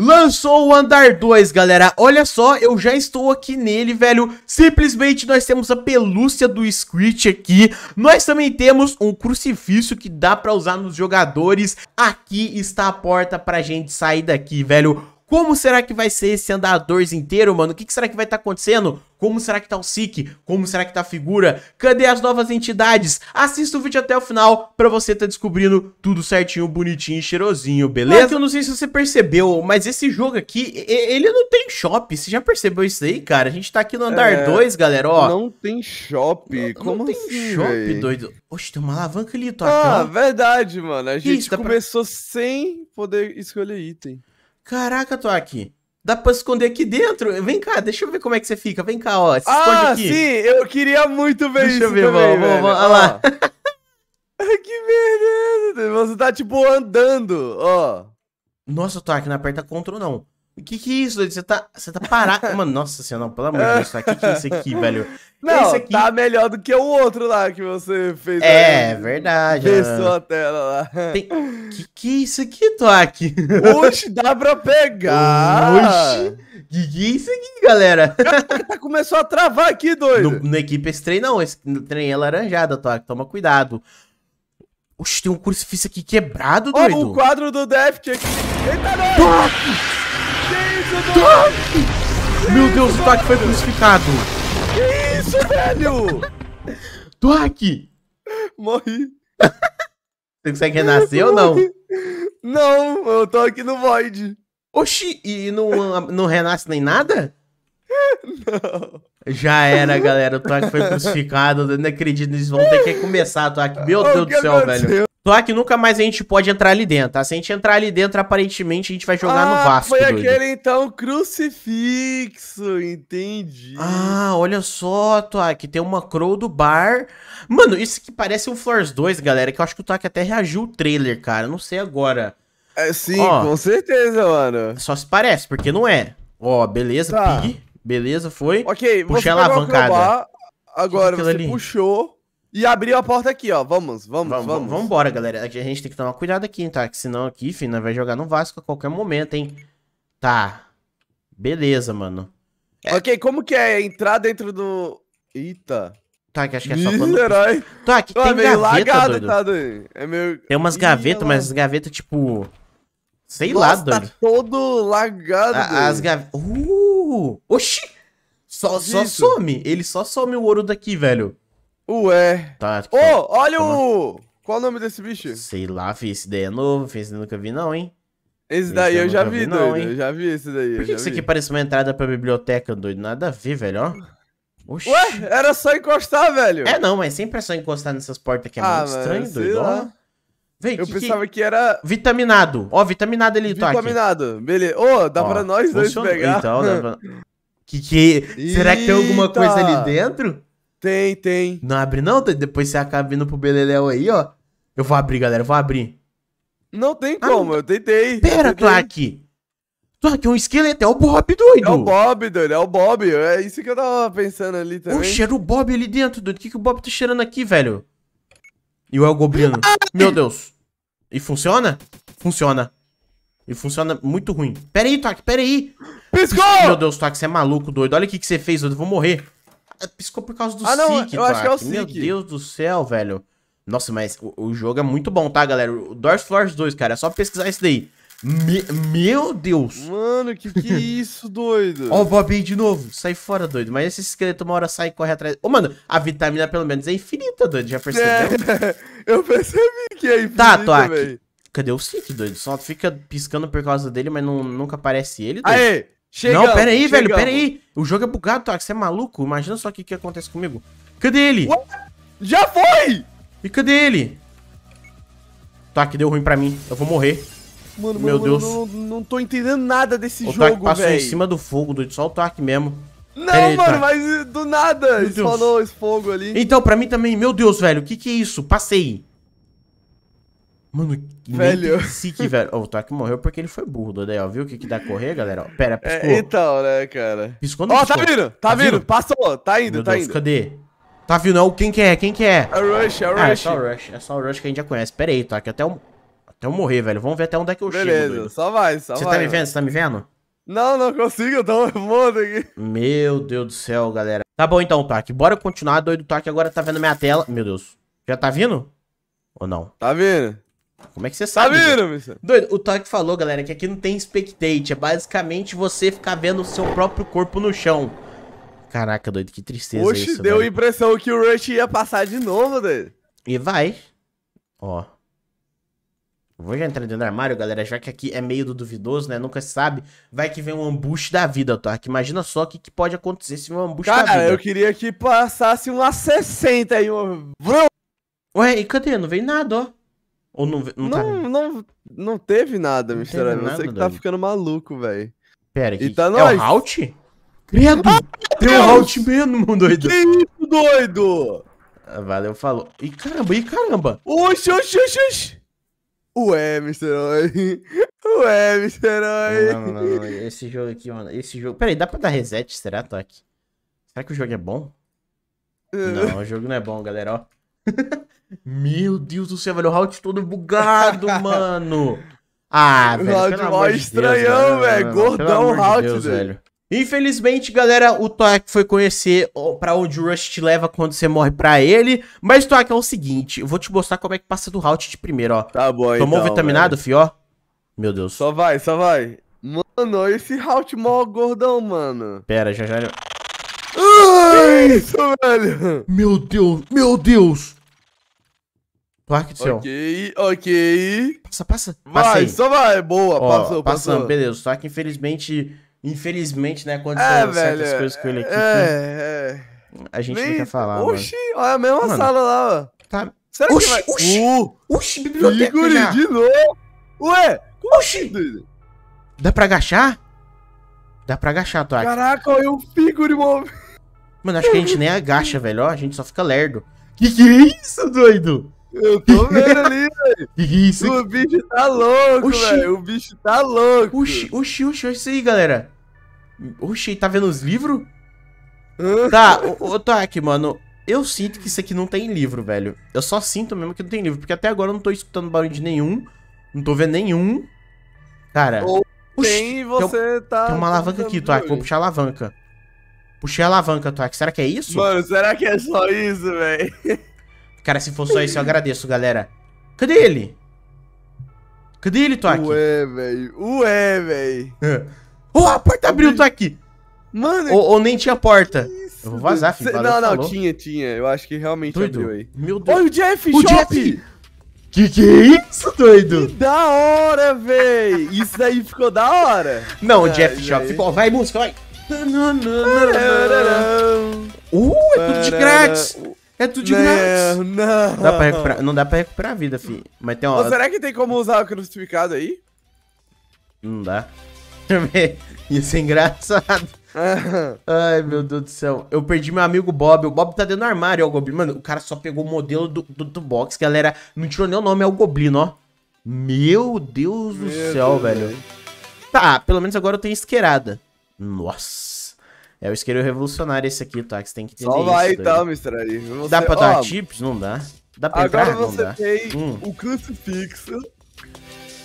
Lançou o Andar 2, galera. Olha só, eu já estou aqui nele, velho. Simplesmente nós temos a pelúcia do Screech aqui. Nós também temos um crucifixo que dá pra usar nos jogadores. Aqui está a porta pra gente sair daqui, velho. Como será que vai ser esse andadores inteiro, mano? O que, que será que vai estar tá acontecendo? Como será que tá o SIC? Como será que tá a figura? Cadê as novas entidades? Assista o vídeo até o final pra você tá descobrindo tudo certinho, bonitinho e cheirosinho, beleza? Claro ah, eu não sei se você percebeu, mas esse jogo aqui, ele não tem shop. Você já percebeu isso aí, cara? A gente tá aqui no andar é, 2, galera, ó. Não tem shop. Não, Como não tem assim, shop, véi? doido? Oxe, tem uma alavanca ali, tua Ah, verdade, mano. A gente isso, tá começou pra... sem poder escolher item. Caraca, Toque. Dá pra esconder aqui dentro. Vem cá, deixa eu ver como é que você fica. Vem cá, ó. Se ah, aqui. sim, eu queria muito ver deixa isso. Deixa eu ver, também, vamos, vamos, olha lá. que merda! Você tá tipo andando, ó. Nossa, Toque, não aperta Ctrl não. O que que é isso, doido? Você tá, você tá parado. Mano, nossa senhora, não, pelo amor de Deus, o que que é isso aqui, velho? Não, esse aqui... tá melhor do que o outro lá que você fez. É, aí. verdade. Desceu a tela lá. Tem... Que que é isso aqui, Toque? Oxe, dá pra pegar. Oxe, que que é isso aqui, galera? Tá, tá começou a travar aqui, doido. No, na equipe esse trem não, esse trem é laranjada, Toque, toma cuidado. Oxe, tem um crucifixo aqui quebrado, doido. Ó, o quadro do Deft aqui. Eita, não! Toque! Meu Deus, o Doc foi crucificado. Que isso, velho? Doc! Morri. Você consegue renascer ou não? Não, eu tô aqui no Void. Oxi, e não, não renasce nem nada? Não. Já era, galera. O Toque foi crucificado. Eu não acredito. Eles vão ter que começar, Toque. Meu Deus do céu, aconteceu? velho. Só que nunca mais a gente pode entrar ali dentro, tá? Se a gente entrar ali dentro, aparentemente a gente vai jogar ah, no Vasco. Foi aquele então crucifixo, entendi. Ah, olha só, Tuak, tem uma Crow do bar. Mano, isso que parece um Floors 2, galera, que eu acho que o Tuak até reagiu o trailer, cara. Não sei agora. É, sim, Ó, com certeza, mano. Só se parece, porque não é. Ó, beleza, tá. Pig. Beleza, foi. Ok, Puxei você a alavancada. Agora você ali. puxou. E abriu a porta aqui, ó. Vamos, vamos, vamos. Vamos, vamos embora, galera. A gente tem que tomar cuidado aqui, tá? Que senão aqui, filho, vai jogar no Vasco a qualquer momento, hein? Tá. Beleza, mano. É. Ok, como que é entrar dentro do... Eita. Tá, que acho que é só quando... Herói. Tá, aqui tem meio gaveta, lagado, Tá, É meio... Tem umas gavetas, mas gavetas, tipo... Sei Nossa, lá, tá doido. tá todo lagado, a, As gavetas... Uh! Oxi! Só, só some. Ele só some o ouro daqui, velho. Ué. Tá, Ô, oh, olha o. Qual o nome desse bicho? Sei lá, fi, esse daí é novo, fi, esse nunca vi, não, hein? Esse daí esse eu, já vi, vi não, Hein? Eu já vi esse daí. Por que, que isso aqui parece uma entrada pra biblioteca, doido? Nada a ver, velho, ó. Oxi. Ué, era só encostar, velho. É, não, mas sempre é só encostar nessas portas que é ah, muito estranho, doido. Ó. Véi, eu que, pensava que... que... era. Vitaminado. Ó, vitaminado ele tá aqui. Vitaminado, beleza. Ô, oh, dá ó, pra nós dois pegar. Então, dá pra... que que... É? Será que tem alguma coisa ali dentro? Tem, tem. Não abre não? Depois você acaba vindo pro Beleléu aí, ó. Eu vou abrir, galera, eu vou abrir. Não tem ah, como, ah, eu tentei. Pera, Clark. Clark, é um esqueleto, é o Bob, doido. É o Bob, doido, é o Bob. É isso que eu tava pensando ali também. Oxe, era o Bob ali dentro, doido. O que, que o Bob tá cheirando aqui, velho? E o El Goblino. Ai. Meu Deus. E funciona? Funciona. E funciona muito ruim. Pera aí, Clark, pera aí. Piscou! Meu Deus, Clark, você é maluco, doido. Olha o que, que você fez, doido. Eu vou morrer. É, piscou por causa do ah, não, eu acho que é o Meu Deus do céu, velho. Nossa, mas o, o, jogo é muito bom, tá, galera? O Doors Floors 2, cara, é só pesquisar isso daí. Me, meu Deus! Mano, que que é isso, doido? Ó, o Bobinho de novo. Sai fora, doido. Mas esse esqueleto uma hora sai e corre atrás. Ô, mano, a vitamina pelo menos é infinita, doido. Já percebeu? É, eu percebi que é tá, infinita. Tá, Toak. Cadê o Sik, doido? Só fica piscando por causa dele, mas não, nunca aparece ele, doido. Aê! Chegamos, não, pera aí, chegamos. velho, pera aí. O jogo é bugado, tá? Você é maluco? Imagina só o que, que acontece comigo. Cadê ele? What? Já foi! E cadê ele? Tá, que deu ruim pra mim. Eu vou morrer. Mano, Meu mano, Deus. não, não, tô entendendo nada desse o jogo, velho. O passou em cima do fogo, doido. Só o Tark mesmo. Não, mano, mas do nada. Meu esse fogo ali. Então, pra mim também. Meu Deus, velho. O que que é isso? Passei. Mano, velho. Sique, velho. o Taki morreu porque ele foi burro, Dodé, ó. Viu o que, que dá a correr, galera? pera, é, piscou. É, então, né, cara? Piscou Ó, oh, piscou. tá vindo, tá, tá vindo. vindo. Passou, tá indo, Meu tá Deus, indo. cadê? Tá vindo, não. É quem que é? Quem que é? É o Rush, é o Rush. Ah, é só o Rush, é só o Rush que a gente já conhece. Pera aí, Taki, até eu, até eu morrer, velho. Vamos ver até onde é que eu Beleza, chego, Beleza, só vai, só vai. Você tá me vendo? Você tá me vendo? Não, não consigo, eu tô morto aqui. Meu Deus do céu, galera. Tá bom então, Taki. Bora continuar, doido. Taki agora tá vendo minha tela. Meu Deus. Já tá vindo? Ou não? Tá vindo. Como é que você tá sabe? Tá Doido, o Toque falou, galera, que aqui não tem spectate. É basicamente você ficar vendo o seu próprio corpo no chão. Caraca, doido, que tristeza Oxe, isso, deu a impressão que o Rush ia passar de novo, doido. E vai. Ó. Vou já entrar dentro do armário, galera, já que aqui é meio do duvidoso, né? Nunca se sabe. Vai que vem um ambush da vida, Toque. Imagina só o que, que, pode acontecer se um ambush Cara, da vida. Cara, eu queria que passasse uma 60 aí, uma... Ué, e cadê? Não veio nada, ó. Ou não, não, não, tá... não, não teve nada, Mr. Você que tá ficando maluco, velho. Pera, que... tá é nós. o Halt? Credo! tem um Halt mesmo, doido. Que isso, doido? Ah, valeu, falou. E caramba, e caramba. Oxi, oxi, oxi, oxi. Ué, Mr. Oi. Ué, Mr. Oi. Não, não, não, Esse jogo aqui, mano. Esse jogo. Peraí, dá pra dar reset, será, Toque? Será que o jogo é bom? É. Não, o jogo não é bom, galera, ó. Meu Deus do céu, velho. O route todo bugado, mano. Ah, velho. O Halt mó estranhão, de Deus, velho. Gordão o Halt, de Deus, velho. Infelizmente, galera, o Toak foi conhecer para onde o Rush te leva quando você morre para ele. Mas, Toak, é o seguinte: eu vou te mostrar como é que passa do route de primeiro, ó. Tá bom, Tomou então, vitaminado, velho. fi, ó? Meu Deus. Só vai, só vai. Mano, esse route mó gordão, mano. Pera, já já. Ai, que isso, velho? Meu Deus, meu Deus. Placa do céu. Ok, ok. Passa, passa. Vai, só vai. Boa, Ó, passou, passando, beleza. Só que infelizmente, infelizmente, né, Quando você é, certas coisas com ele aqui. É, que... é. A gente Nem... não quer falar, Oxi, mano. olha é a mesma mano, sala lá, ó. Tá. Será oxi, que vai... Oxi, uh, oxi, biblioteca Igor, de novo. Ué, oxi. Assim, Dá pra agachar? Dá pra agachar, Tuac. Caraca, olha o Figuri, mano. Mano, acho que a gente nem agacha, velho. Ó, a gente só fica lerdo. Que que é isso, doido? Eu tô vendo ali, velho. Que que é isso? O bicho tá louco, velho. O bicho tá louco. Oxi, oxi, oxi, olha isso aí, galera. Oxi, tá vendo os livros? tá, ô, ô tá mano. Eu sinto que isso aqui não tem livro, velho. Eu só sinto mesmo que não tem livro, porque até agora eu não tô escutando barulho de nenhum. Não tô vendo nenhum. Cara. Ou tem, você tem, tá. Tem uma alavanca aqui, Taki. Tá? Vou puxar a alavanca. Puxei a alavanca, toque. Será que é isso? Mano, será que é só isso, velho? Cara, se for só isso, eu agradeço, galera. Cadê ele? Cadê ele, Tuac? Ué, velho. Ué, velho. oh, a porta abriu, toque. Mano. Ou, ou, nem tinha porta. Eu vou vazar, filho. não, não, falou. tinha, tinha. Eu acho que realmente doido. abriu aí. Meu Deus. Olha o Jeff, o Shop. Jeff. Que que é isso, doido? Que da hora, véi! Isso aí ficou da hora! Não, o Jeff Shop ficou. Vai, música, vai! Uh, é tudo de grátis. É tudo de grátis. Não. Dá pra recuperar, não dá pra recuperar a vida, filho. Mas tem uma... Ô, será que tem como usar o crucificado aí? Não dá. Isso é engraçado. Ai, meu Deus do céu. Eu perdi meu amigo Bob. O Bob tá dentro do armário, ó, é o Goblin. Mano, o cara só pegou o modelo do, do, do box, galera. Não tirou nem o nome, é o Goblin, ó. Meu Deus do céu, Deus velho. Deus. Tá, pelo menos agora eu tenho esquerada. Nossa. É o isqueiro revolucionário esse aqui, tá? Que você tem que ter Só vai então, Mr. Ari. Você... Dá pra dar oh, chips? Não dá. Dá pra agora entrar? você tem hum. o crucifixo.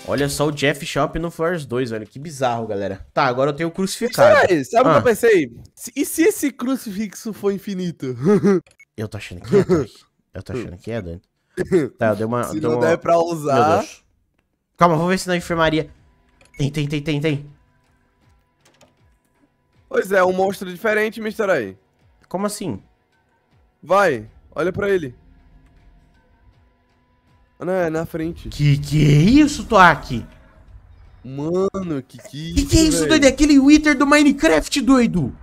Olha só o Jeff Shop no Force 2, velho. Que bizarro, galera. Tá, agora eu tenho o crucificado. sabe o que eu ah. pensei? E se esse crucifixo for infinito? eu tô achando que é doido. Eu tô achando que é doido. Tá, eu dei uma... Se dei não uma... der pra usar... Calma, vou ver se na enfermaria... Tem, tem, tem, tem, tem. Pois é, um monstro diferente, Mr. Aí. Como assim? Vai, olha pra ele. Não, é na frente. Que que é isso, Toaki? Mano, que que isso, Que que é isso, véi? doido? É aquele Wither do Minecraft, doido!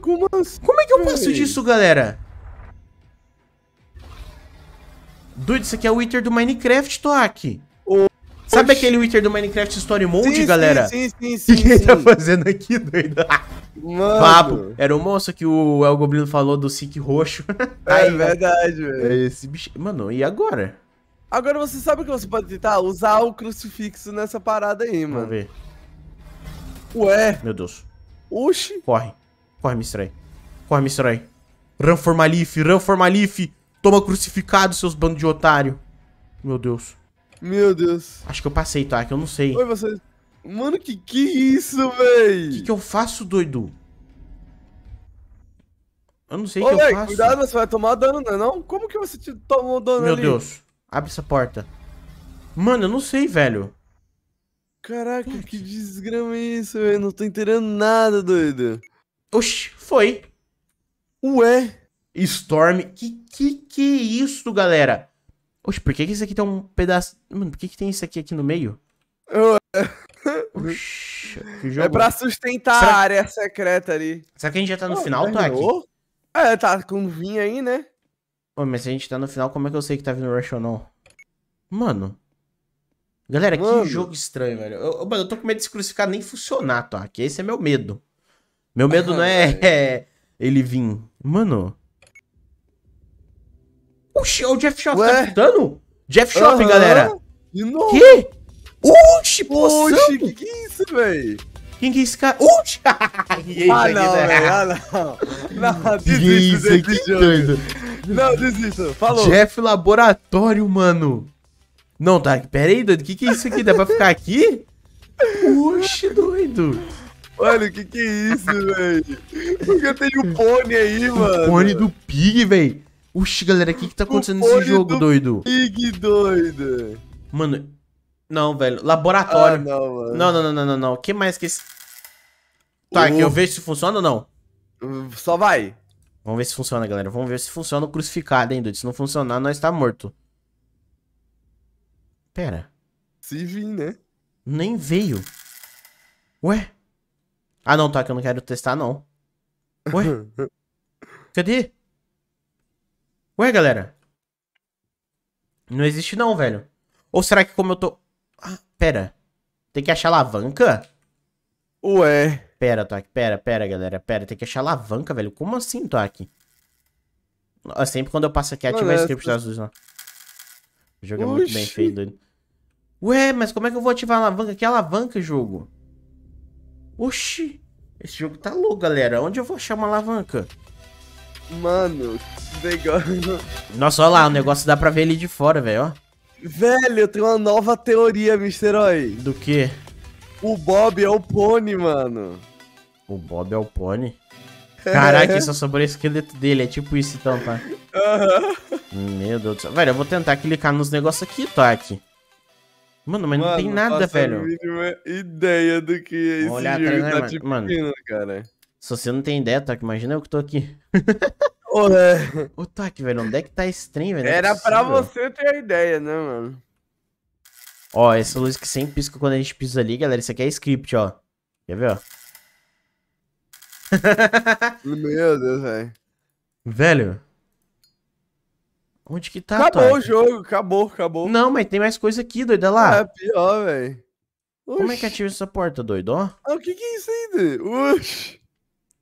Como assim, Como é que eu passo disso, galera? Doido, isso aqui é o Wither do Minecraft, Toaki. Sabe Oxi. aquele Wither do Minecraft Story Mode, sim, galera? Sim, sim, sim. O que ele tá fazendo aqui, doido? Mano. Papo. Era o monstro que o El Goblino falou do Sick roxo. É Aí, verdade, velho. É esse bicho. Mano, e agora? Agora você sabe o que você pode tentar? Usar o crucifixo nessa parada aí, mano. Vamos ver. Ué. Meu Deus. Oxi. Corre. Corre, Mistrai. Corre, Mistrai. Ran Formalife, Ran Formalife. Toma crucificado, seus bandos de otário. Meu Deus. Meu Deus. Acho que eu passei, tá? É que eu não sei. Oi, você. Mano, que que é isso, véi? O que, que eu faço, doido? Eu não sei o que eu faço. Cuidado, você vai tomar dano, não é não? Como que você te tomou dano Meu ali? Meu Deus. Abre essa porta. Mano, eu não sei, velho. Caraca, Putz. que desgrama é isso, velho? Não tô entendendo nada, doido. Oxi, foi. Ué? Storm. Que que que é isso, galera? Oxe, por que, que isso aqui tem tá um pedaço. Mano, por que, que tem isso aqui aqui no meio? Oxe, é pra sustentar Será... a área secreta ali. Será que a gente já tá no oh, final, Taki? É, tá com vinho aí, né? Pô, mas se a gente tá no final, como é que eu sei que tá vindo Rush ou não? Mano. Galera, mano. que jogo estranho, velho. Eu, eu, eu tô com medo de se crucificar nem funcionar, Taki. Esse é meu medo. Meu medo não é, é, é ele vir. Mano. Oxi, é o Jeff Shoff tá chutando? Jeff Shoff, galera. De novo. Que? Oxi, poxa. Oxi, que que é isso, velho? Quem que é esse cara? Oxi! aí, ah, não, ah, não. Não, desista que que jogo. Coisa. Não, desista. Falou. Jeff Laboratório, mano. Não, tá, pera aí, doido. que que é isso aqui? Dá pra ficar aqui? Uxe, doido. Olha, o que que é isso, velho? eu tenho o pônei aí, mano. O pônei do Pig, velho. Oxi, galera, o que que tá acontecendo nesse jogo, do doido? Big doido. Mano, não, velho. Laboratório. Ah, não, mano. Não, não, não, não, não, O que mais que esse... Tá, uh. eu vejo se funciona ou não. só vai. Vamos ver se funciona, galera. Vamos ver se funciona o crucificado, hein, doido. Se não funcionar, nós tá morto. Pera. Se vir, né? Nem veio. Ué? Ah, não, tá, que eu não quero testar, não. Ué? Cadê? Ué, galera. Não existe não, velho. Ou será que como eu tô... Ah, pera. Tem que achar alavanca? Ué. Pera, Toque. Pera, pera, galera. Pera, tem que achar alavanca, velho. Como assim, Toque? Sempre quando eu passo aqui, ativa o script das luzes lá. O jogo é muito bem feito, doido. Ué, mas como é que eu vou ativar a alavanca? Que alavanca, jogo? Oxi. Esse jogo tá louco, galera. Onde eu vou achar uma alavanca? Mano, que negócio. Nossa, olha lá, o negócio dá pra ver ele de fora, velho, ó. Velho, eu tenho uma nova teoria, Mr. Oi. Do quê? O Bob é o pônei, mano. O Bob é o pônei? Caraca, é. só sobrou o esqueleto dele. É tipo isso então, tá? Uhum. Meu Deus do céu. Velho, eu vou tentar clicar nos negócios aqui, Toque. Mano, mas mano, não tem nada, velho. ideia do que é esse Olha jogo atrás, né, tá mano? Pino, cara. Se você não tem ideia, toque imagina eu que tô aqui. Olé. Ô, é. Tac, velho, onde é que tá esse trem, velho? É Era é pra você ter ideia, né, mano? Ó, essa luz que sempre pisca quando a gente pisa ali, galera, isso aqui é script, ó. Quer ver, ó? Meu Deus, velho. Velho. Onde que tá, Acabou o jogo, acabou, acabou. Não, mas tem mais coisa aqui, doido, lá. É pior, velho. Como é que ativa essa porta, doido, ó? Ah, o que que é isso aí, doido? Oxi.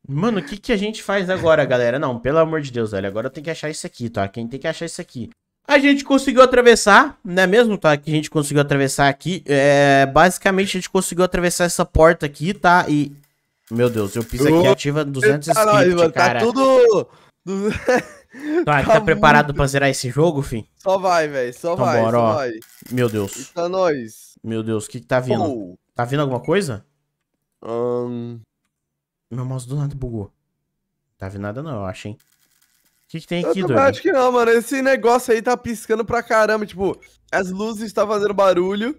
Mano, o que, que a gente faz agora, galera? Não, pelo amor de Deus, velho. Agora tem que achar isso aqui, tá? Quem tem que achar isso aqui? A gente conseguiu atravessar, né mesmo, tá? Que a gente conseguiu atravessar aqui. É, basicamente, a gente conseguiu atravessar essa porta aqui, tá? E. Meu Deus, eu piso aqui ativa 200 script, tá cara. Tá tudo. Tá, tá, tá preparado pra zerar esse jogo, fim? Só vai, velho. Só então, vai, bora, só ó. vai. Meu Deus. Tá nós. Meu Deus, o que, que tá vindo? Oh. Tá vindo alguma coisa? Um... Meu mouse do nada bugou. Não tava tá nada não, eu acho, hein? O que, que tem aqui, Doug? acho que não, mano. Esse negócio aí tá piscando pra caramba. Tipo, as luzes tá fazendo barulho.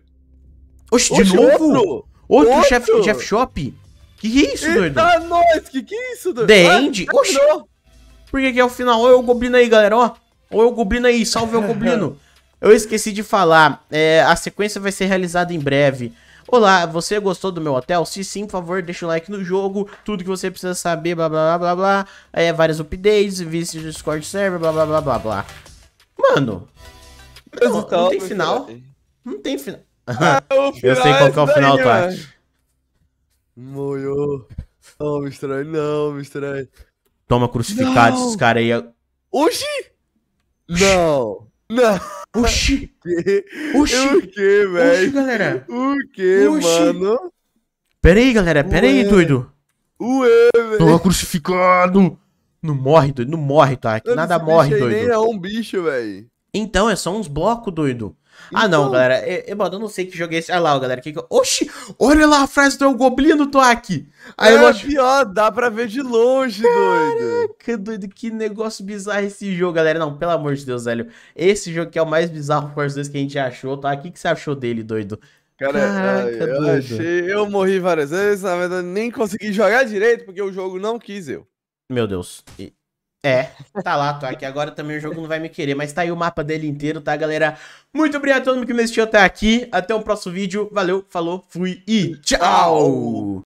Oxe, de Oxe, novo? Outro, outro, outro? Chef, chef Shop? Que que é isso, Eita doido? Eita, nós! Que que é isso, doido? The ah, End? Tá Oxe! Por que que é o final? Olha o Goblino aí, galera, ó. Olha o Goblino aí, salve o Goblino. Eu esqueci de falar, é, a sequência vai ser realizada em breve. Olá, você gostou do meu hotel? Se sim, por favor, deixa o like no jogo, tudo que você precisa saber, blá blá blá blá blá. É, várias updates, vice Discord server, blá blá blá blá blá. Mano, não, então, não tem final. Não tem ah, final. eu sei é qual é o final, Tati. Tá? Né? Molhou. Não, me estranhe, não, me estranhe. Toma crucificado esses caras aí. Hoje? Não. não. Oxi! O quê? Oxi! O quê, velho? Oxi, galera! O quê, mano? Pera aí, galera, pera aí, doido! Ué, velho! Tô crucificado! Não morre, doido, não morre, tá? Aqui nada morre, doido. Nem é um bicho, velho. Então, é só uns blocos, doido. Ah, não, então- galera. É, é, mano, eu não sei que joguei é esse. Olha lá, galera. Que que... Oxi! Olha lá a frase do El Goblin no Toak! Aí é, eu acho... pior, dá pra ver de longe, doido. Que doido, que negócio bizarro esse jogo, galera. Não, pelo amor de Deus, velho. Esse jogo que é o mais bizarro Force 2 que a gente achou, tá? O que, que você achou dele, doido? Cara, Caraca, eu doido. achei. Eu morri várias vezes, na verdade, nem consegui jogar direito, porque o jogo não quis eu. Meu Deus. E... É, tá lá, tô aqui. Agora também o jogo não vai me querer, mas tá aí o mapa dele inteiro, tá, galera? Muito obrigado a todo mundo que me assistiu até aqui. Até o próximo vídeo. Valeu, falou, fui e tchau!